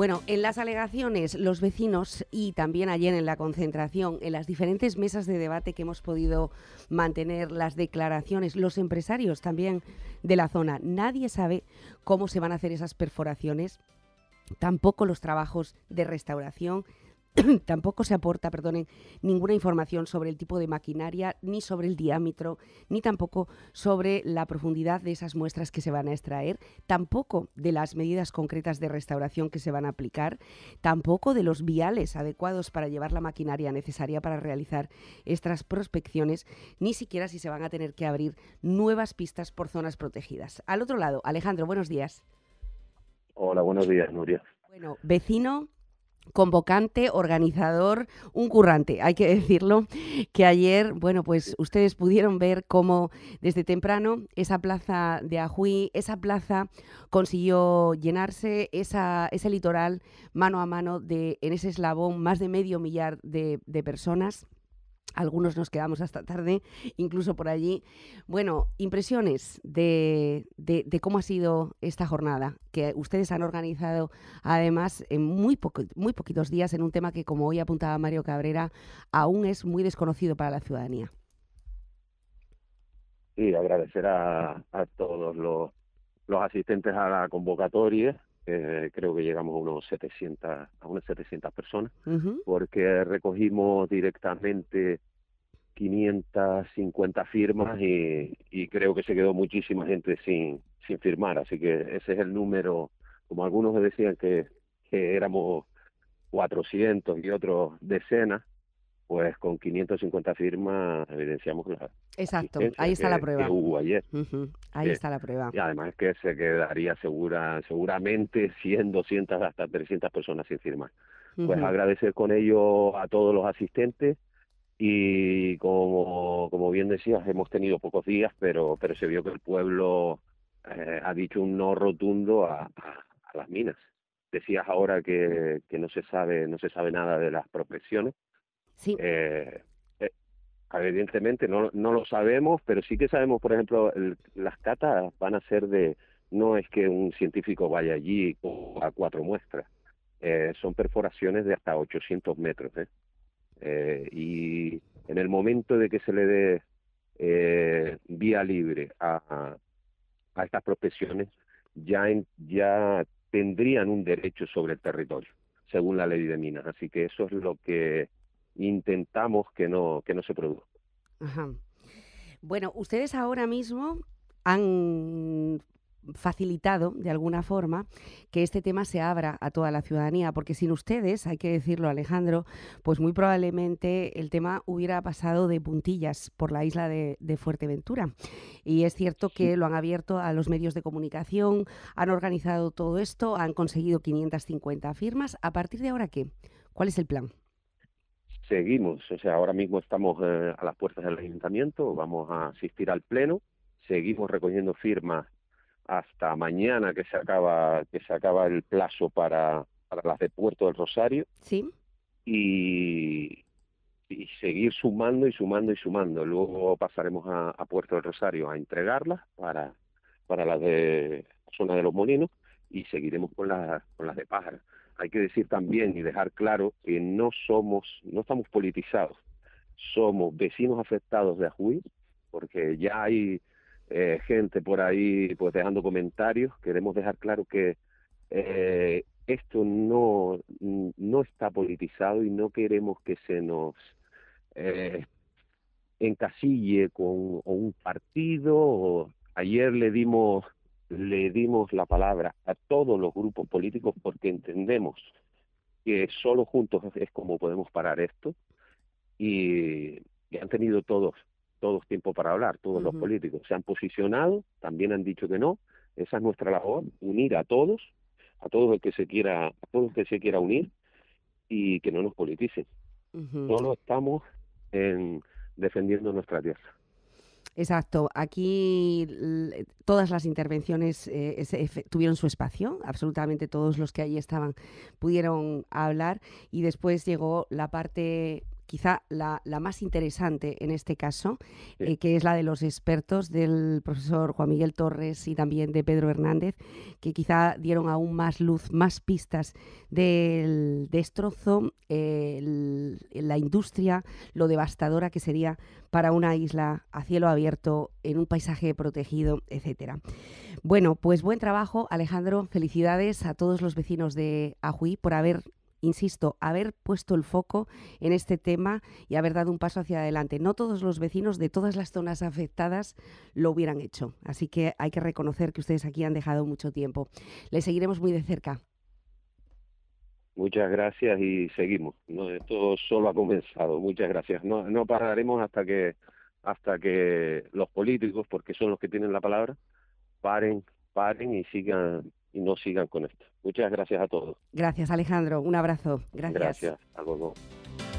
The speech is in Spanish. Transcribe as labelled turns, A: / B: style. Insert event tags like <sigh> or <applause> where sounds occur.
A: Bueno, en las alegaciones, los vecinos y también ayer en la concentración, en las diferentes mesas de debate que hemos podido mantener, las declaraciones, los empresarios también de la zona, nadie sabe cómo se van a hacer esas perforaciones, tampoco los trabajos de restauración <coughs> Tampoco se aporta, perdonen, ninguna información sobre el tipo de maquinaria, ni sobre el diámetro, ni tampoco sobre la profundidad de esas muestras que se van a extraer, tampoco de las medidas concretas de restauración que se van a aplicar, tampoco de los viales adecuados para llevar la maquinaria necesaria para realizar estas prospecciones, ni siquiera si se van a tener que abrir nuevas pistas por zonas protegidas. Al otro lado, Alejandro, buenos días.
B: Hola, buenos días, Nuria.
A: Bueno, vecino convocante, organizador, un currante, hay que decirlo, que ayer, bueno, pues ustedes pudieron ver cómo desde temprano esa plaza de Ajuy, esa plaza consiguió llenarse, esa, ese litoral mano a mano en ese eslabón, más de medio millar de personas. Algunos nos quedamos hasta tarde, incluso por allí. Bueno, impresiones de, cómo ha sido esta jornada, que ustedes han organizado además en muy, muy poquitos días en un tema que, como hoy apuntaba Mario Cabrera, aún es muy desconocido para la ciudadanía.
B: Sí, agradecer a, todos los asistentes a la convocatoria eh, creo que llegamos a unos 700, a unas 700 personas, porque recogimos directamente 550 firmas y, creo que se quedó muchísima gente sin, sin firmar, así que ese es el número, como algunos decían que, que éramos 400 y otros decenas, pues con 550 firmas evidenciamos la.
A: Exacto, ahí está la prueba. Ahí está la prueba. Y
B: además que se quedaría segura, seguramente 100, 200, hasta 300 personas sin firmar. Pues agradecer con ello a todos los asistentes y como, como bien decías, hemos tenido pocos días, pero, pero se vio que el pueblo eh, ha dicho un no rotundo a, las minas. Decías ahora que, no se sabe no se sabe nada de las profesiones. Eh, eh, evidentemente no, no lo sabemos, pero sí que sabemos, por ejemplo, las catas van a ser de, no es que un científico vaya allí a cuatro muestras, eh, son perforaciones de hasta 800 metros. ¿eh? y en el momento de que se le dé vía libre a, a, estas prospecciones, ya, en, ya tendrían un derecho sobre el territorio, según la ley de minas. Así que eso es lo que intentamos que no, que no se produzca.
A: Ajá. Bueno, ustedes ahora mismo han facilitado de alguna forma que este tema se abra a toda la ciudadanía, porque sin ustedes, hay que decirlo Alejandro, pues muy probablemente el tema hubiera pasado de puntillas por la isla de, de Fuerteventura. Y es cierto que lo han abierto a los medios de comunicación, han organizado todo esto, han conseguido 550 firmas. ¿A partir de ahora qué? ¿Cuál es el plan?
B: seguimos, o sea, ahora mismo estamos eh, a las puertas del ayuntamiento, vamos a asistir al pleno, seguimos recogiendo firmas hasta mañana que se acaba que se acaba el plazo para, para las de Puerto del Rosario. Y, y seguir sumando y sumando y sumando. Luego pasaremos a, Puerto del Rosario a entregarlas para, para las de zona de los molinos y seguiremos con las, con las de pájaros hay que decir también y dejar claro que no somos, no estamos politizados, somos vecinos afectados de Ajuy, porque ya hay eh, gente por ahí pues dejando comentarios, queremos dejar claro que eh, esto no, no está politizado y no queremos que se nos eh, encasille con un partido. ayer le dimos le dimos la palabra a todos los grupos políticos porque entendemos que solo juntos es como podemos parar esto y, han tenido todos todos tiempo para hablar, todos los políticos se han posicionado, también han dicho que no, esa es nuestra labor, unir a todos, a todos el que se quiera, a todos los que se quiera unir y que no nos politicen. Solo estamos en defendiendo nuestra tierra.
A: Exacto. Aquí todas las intervenciones eh, tuvieron su espacio, absolutamente todos los que allí estaban pudieron hablar y después llegó la parte quizá la, más interesante en este caso, eh, que es la de los expertos del profesor Juan Miguel Torres y también de Pedro Hernández, que quizá dieron aún más luz, más pistas del destrozo, la industria, lo devastadora que sería para una isla a cielo abierto, en un paisaje protegido, etcétera. Bueno, pues buen trabajo, Alejandro. Felicidades a todos los vecinos de Ajuy por haber insisto, haber puesto el foco en este tema y haber dado un paso hacia adelante. No todos los vecinos de todas las zonas afectadas lo hubieran hecho, así que hay que reconocer que ustedes aquí han dejado mucho tiempo. Les seguiremos muy de cerca.
B: Muchas gracias y seguimos. esto solo ha comenzado. Muchas gracias. No, no pararemos hasta que hasta que los políticos, porque son los que tienen la palabra, paren, paren y sigan y no sigan con esto. Muchas gracias a todos.
A: Gracias Alejandro, un abrazo. Gracias.
B: Gracias,